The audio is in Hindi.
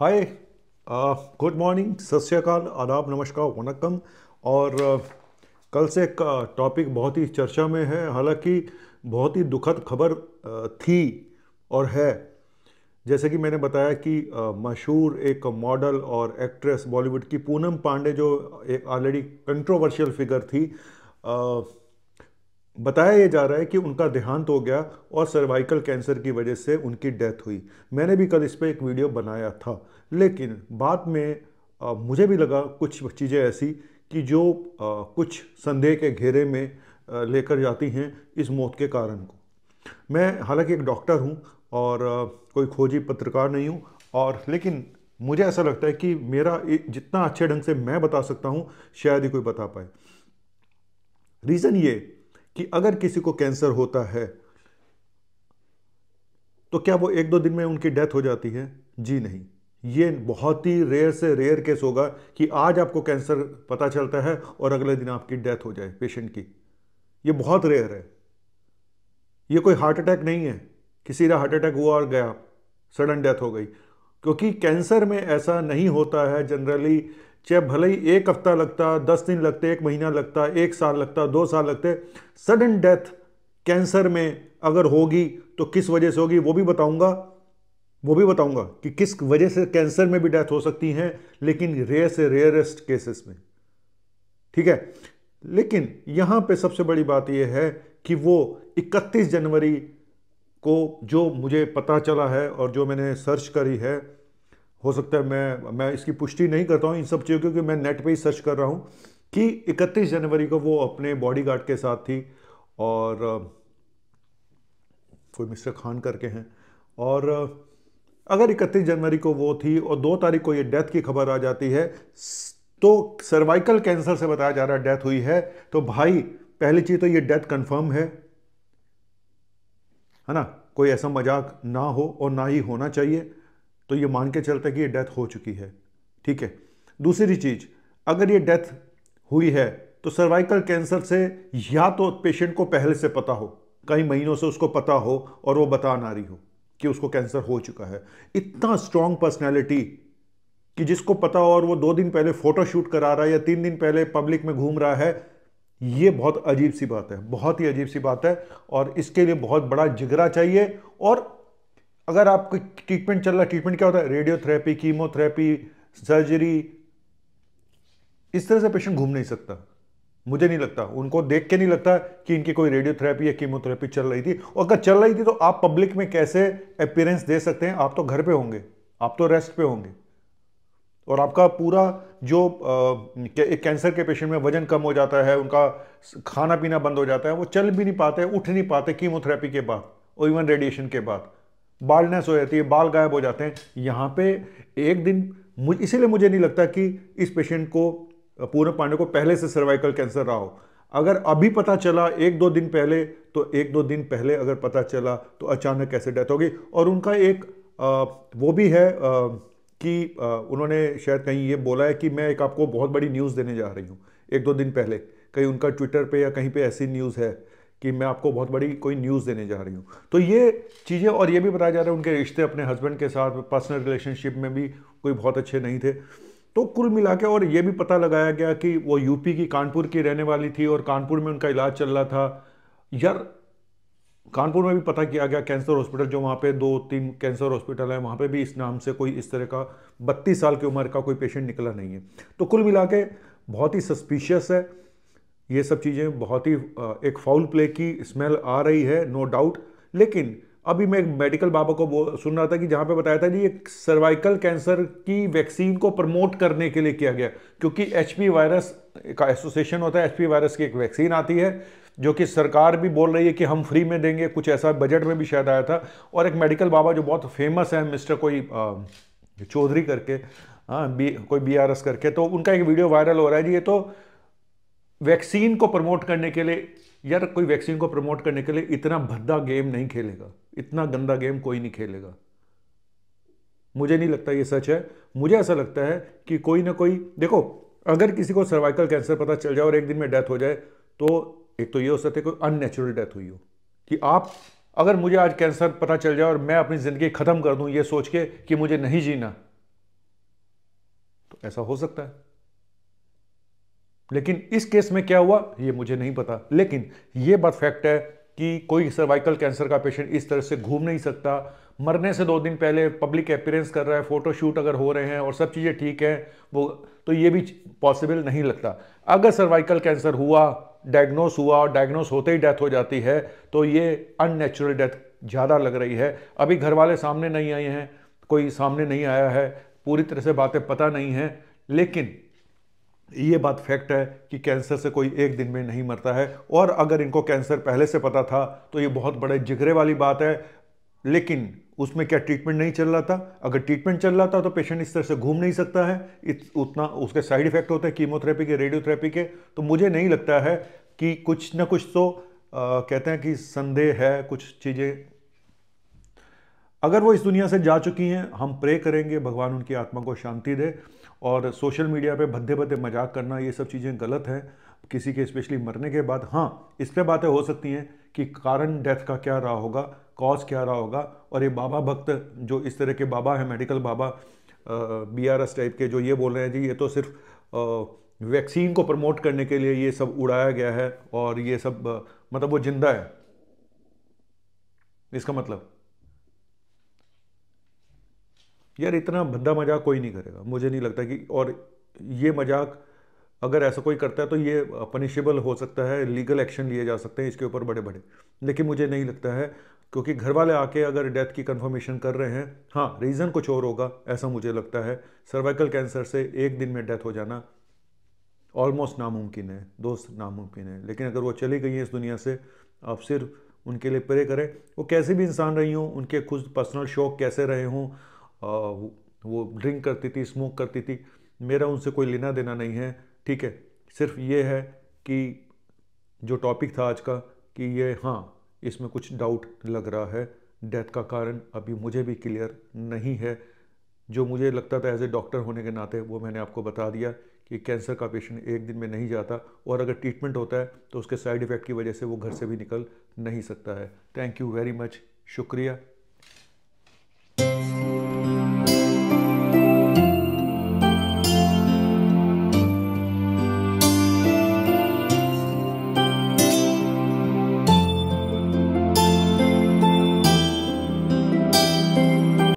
हाय गुड मॉर्निंग सत श्रीकाल आदाब नमस्कार वनकम और uh, कल से एक टॉपिक uh, बहुत ही चर्चा में है हालांकि बहुत ही दुखद खबर uh, थी और है जैसे कि मैंने बताया कि मशहूर एक मॉडल और एक्ट्रेस बॉलीवुड की पूनम पांडे जो एक ऑलरेडी कंट्रोवर्शियल फिगर थी आ, बताया ये जा रहा है कि उनका देहांत हो गया और सर्वाइकल कैंसर की वजह से उनकी डेथ हुई मैंने भी कल इस पर एक वीडियो बनाया था लेकिन बाद में आ, मुझे भी लगा कुछ चीज़ें ऐसी कि जो आ, कुछ संदेह के घेरे में लेकर जाती हैं इस मौत के कारण को मैं हालांकि एक डॉक्टर हूँ और आ, कोई खोजी पत्रकार नहीं हूँ और लेकिन मुझे ऐसा लगता है कि मेरा जितना अच्छे ढंग से मैं बता सकता हूँ शायद ही कोई बता पाए रीज़न ये कि अगर किसी को कैंसर होता है तो क्या वो एक दो दिन में उनकी डेथ हो जाती है जी नहीं ये बहुत ही रेयर से रेयर केस होगा कि आज आपको कैंसर पता चलता है और अगले दिन आपकी डेथ हो जाए पेशेंट की ये बहुत रेयर है ये कोई हार्ट अटैक नहीं है किसी का हार्ट अटैक हुआ और गया सडन डेथ हो गई क्योंकि कैंसर में ऐसा नहीं होता है जनरली चाहे भले ही एक हफ्ता लगता दस दिन लगते एक महीना लगता एक साल लगता दो साल लगते सडन डेथ कैंसर में अगर होगी तो किस वजह से होगी वो भी बताऊंगा वो भी बताऊंगा कि किस वजह से कैंसर में भी डेथ हो सकती है लेकिन रेयर से रेयरेस्ट केसेस में ठीक है लेकिन यहां पे सबसे बड़ी बात यह है कि वो 31 जनवरी को जो मुझे पता चला है और जो मैंने सर्च करी है हो सकता है मैं मैं इसकी पुष्टि नहीं करता हूँ इन सब चीज़ों क्योंकि मैं नेट पे ही सर्च कर रहा हूँ कि 31 जनवरी को वो अपने बॉडी गार्ड के साथ थी और कोई मिस्टर खान करके हैं और अगर 31 जनवरी को वो थी और दो तारीख को ये डेथ की खबर आ जाती है तो सर्वाइकल कैंसर से बताया जा रहा है डेथ हुई है तो भाई पहली चीज़ तो ये डेथ कंफर्म है है ना कोई ऐसा मजाक ना हो और ना ही होना चाहिए तो ये मान के चलते कि ये डेथ हो चुकी है ठीक है दूसरी चीज अगर ये डेथ हुई है तो सर्वाइकल कैंसर से या तो पेशेंट को पहले से पता हो कई महीनों से उसको पता हो और वो बता ना रही हो कि उसको कैंसर हो चुका है इतना स्ट्रांग पर्सनैलिटी कि जिसको पता हो और वो दो दिन पहले फोटो शूट करा रहा है या तीन दिन पहले पब्लिक में घूम रहा है ये बहुत अजीब सी बात है बहुत ही अजीब सी बात है और इसके लिए बहुत बड़ा जिगरा चाहिए और अगर आपको ट्रीटमेंट चल रहा है ट्रीटमेंट क्या होता है रेडियोथेरेपी कीमोथेरेपी सर्जरी इस तरह से पेशेंट घूम नहीं सकता मुझे नहीं लगता उनको देख के नहीं लगता कि इनकी कोई रेडियोथेरेपी या कीमोथेरेपी चल रही थी और अगर चल रही थी तो आप पब्लिक में कैसे अपियरेंस दे सकते हैं आप तो घर पे होंगे आप तो रेस्ट पे होंगे और आपका पूरा जो एक कैंसर के पेशेंट में वजन कम हो जाता है उनका खाना पीना बंद हो जाता है वो चल भी नहीं पाते उठ नहीं पाते कीमोथेरेपी के बाद और इवन रेडिएशन के बाद बालनेस हो जाती है बाल गायब हो जाते हैं यहाँ पे एक दिन मुझ इसीलिए मुझे नहीं लगता कि इस पेशेंट को पूर्ण पांडे को पहले से सर्वाइकल कैंसर रहा हो अगर अभी पता चला एक दो दिन पहले तो एक दो दिन पहले अगर पता चला तो अचानक कैसे डेथ होगी और उनका एक आ, वो भी है आ, कि आ, उन्होंने शायद कहीं ये बोला है कि मैं एक आपको बहुत बड़ी न्यूज़ देने जा रही हूँ एक दो दिन पहले कहीं उनका ट्विटर पे या कहीं पे ऐसी न्यूज़ है कि मैं आपको बहुत बड़ी कोई न्यूज़ देने जा रही हूँ तो ये चीज़ें और ये भी बताया जा रहा है उनके रिश्ते अपने हस्बैंड के साथ पर्सनल रिलेशनशिप में भी कोई बहुत अच्छे नहीं थे तो कुल मिला के और ये भी पता लगाया गया कि वो यूपी की कानपुर की रहने वाली थी और कानपुर में उनका इलाज चल रहा था यार कानपुर में भी पता किया गया कैंसर हॉस्पिटल जो वहाँ पे दो तीन कैंसर हॉस्पिटल है वहाँ पे भी इस नाम से कोई इस तरह का बत्तीस साल की उम्र का कोई पेशेंट निकला नहीं है तो कुल मिला के बहुत ही सस्पिशियस है ये सब चीज़ें बहुत ही एक फाउल प्ले की स्मेल आ रही है नो डाउट लेकिन अभी मैं मेडिकल बाबा को बोल सुन रहा था कि जहाँ पे बताया था जी ये सर्वाइकल कैंसर की वैक्सीन को प्रमोट करने के लिए किया गया क्योंकि एच वायरस का एसोसिएशन होता है एच वायरस की एक वैक्सीन आती है जो कि सरकार भी बोल रही है कि हम फ्री में देंगे कुछ ऐसा बजट में भी शायद आया था और एक मेडिकल बाबा जो बहुत फेमस है मिस्टर कोई चौधरी करके हाँ बी कोई बी करके तो उनका एक वीडियो वायरल हो रहा है जी ये तो वैक्सीन को प्रमोट करने के लिए यार कोई वैक्सीन को प्रमोट करने के लिए इतना भद्दा गेम नहीं खेलेगा इतना गंदा गेम कोई नहीं खेलेगा मुझे नहीं लगता ये सच है मुझे ऐसा लगता है कि कोई ना कोई देखो अगर किसी को सर्वाइकल कैंसर पता चल जाए और एक दिन में डेथ हो जाए तो एक तो ये हो सकता है कोई अननेचुरल डेथ हुई हो कि आप अगर मुझे आज कैंसर पता चल जाए और मैं अपनी ज़िंदगी ख़त्म कर दूं ये सोच के कि मुझे नहीं जीना तो ऐसा हो सकता है लेकिन इस केस में क्या हुआ ये मुझे नहीं पता लेकिन ये बात फैक्ट है कि कोई सर्वाइकल कैंसर का पेशेंट इस तरह से घूम नहीं सकता मरने से दो दिन पहले पब्लिक अपियरेंस कर रहा है फोटोशूट अगर हो रहे हैं और सब चीज़ें ठीक हैं वो तो ये भी पॉसिबल नहीं लगता अगर सर्वाइकल कैंसर हुआ डायग्नोस हुआ और डायग्नोस होते ही डेथ हो जाती है तो ये अननेचुरल डेथ ज़्यादा लग रही है अभी घर वाले सामने नहीं आए हैं कोई सामने नहीं आया है पूरी तरह से बातें पता नहीं हैं लेकिन ये बात फैक्ट है कि कैंसर से कोई एक दिन में नहीं मरता है और अगर इनको कैंसर पहले से पता था तो ये बहुत बड़े जिगरे वाली बात है लेकिन उसमें क्या ट्रीटमेंट नहीं चल रहा था अगर ट्रीटमेंट चल रहा था तो पेशेंट इस तरह से घूम नहीं सकता है उतना उसके साइड इफेक्ट होते हैं कीमोथेरेपी के रेडियोथेरेपी के तो मुझे नहीं लगता है कि कुछ ना कुछ तो आ, कहते हैं कि संदेह है कुछ चीज़ें अगर वो इस दुनिया से जा चुकी हैं हम प्रे करेंगे भगवान उनकी आत्मा को शांति दे और सोशल मीडिया पे भद्दे भद्दे मजाक करना ये सब चीज़ें गलत हैं किसी के स्पेशली मरने के बाद हाँ इस पर बातें हो सकती हैं कि कारण डेथ का क्या रहा होगा कॉज क्या रहा होगा और ये बाबा भक्त जो इस तरह के बाबा हैं मेडिकल बाबा बी आर एस टाइप के जो ये बोल रहे हैं जी ये तो सिर्फ वैक्सीन को प्रमोट करने के लिए ये सब उड़ाया गया है और ये सब आ, मतलब वो जिंदा है इसका मतलब यार इतना भद्दा मजाक कोई नहीं करेगा मुझे नहीं लगता कि और ये मजाक अगर ऐसा कोई करता है तो ये पनिशेबल हो सकता है लीगल एक्शन लिए जा सकते हैं इसके ऊपर बड़े बड़े लेकिन मुझे नहीं लगता है क्योंकि घर वाले आके अगर डेथ की कंफर्मेशन कर रहे हैं हाँ रीज़न कुछ और होगा ऐसा मुझे लगता है सर्वाइकल कैंसर से एक दिन में डेथ हो जाना ऑलमोस्ट नामुमकिन है दोस्त नामुमकिन है लेकिन अगर वो चली गई हैं इस दुनिया से आप सिर्फ उनके लिए प्रे करें वो कैसे भी इंसान रही हों उनके खुद पर्सनल शौक कैसे रहे हों वो ड्रिंक करती थी स्मोक करती थी मेरा उनसे कोई लेना देना नहीं है ठीक है सिर्फ ये है कि जो टॉपिक था आज का कि ये हाँ इसमें कुछ डाउट लग रहा है डेथ का कारण अभी मुझे भी क्लियर नहीं है जो मुझे लगता था एज ए डॉक्टर होने के नाते वो मैंने आपको बता दिया कि कैंसर का पेशेंट एक दिन में नहीं जाता और अगर ट्रीटमेंट होता है तो उसके साइड इफ़ेक्ट की वजह से वो घर से भी निकल नहीं सकता है थैंक यू वेरी मच शुक्रिया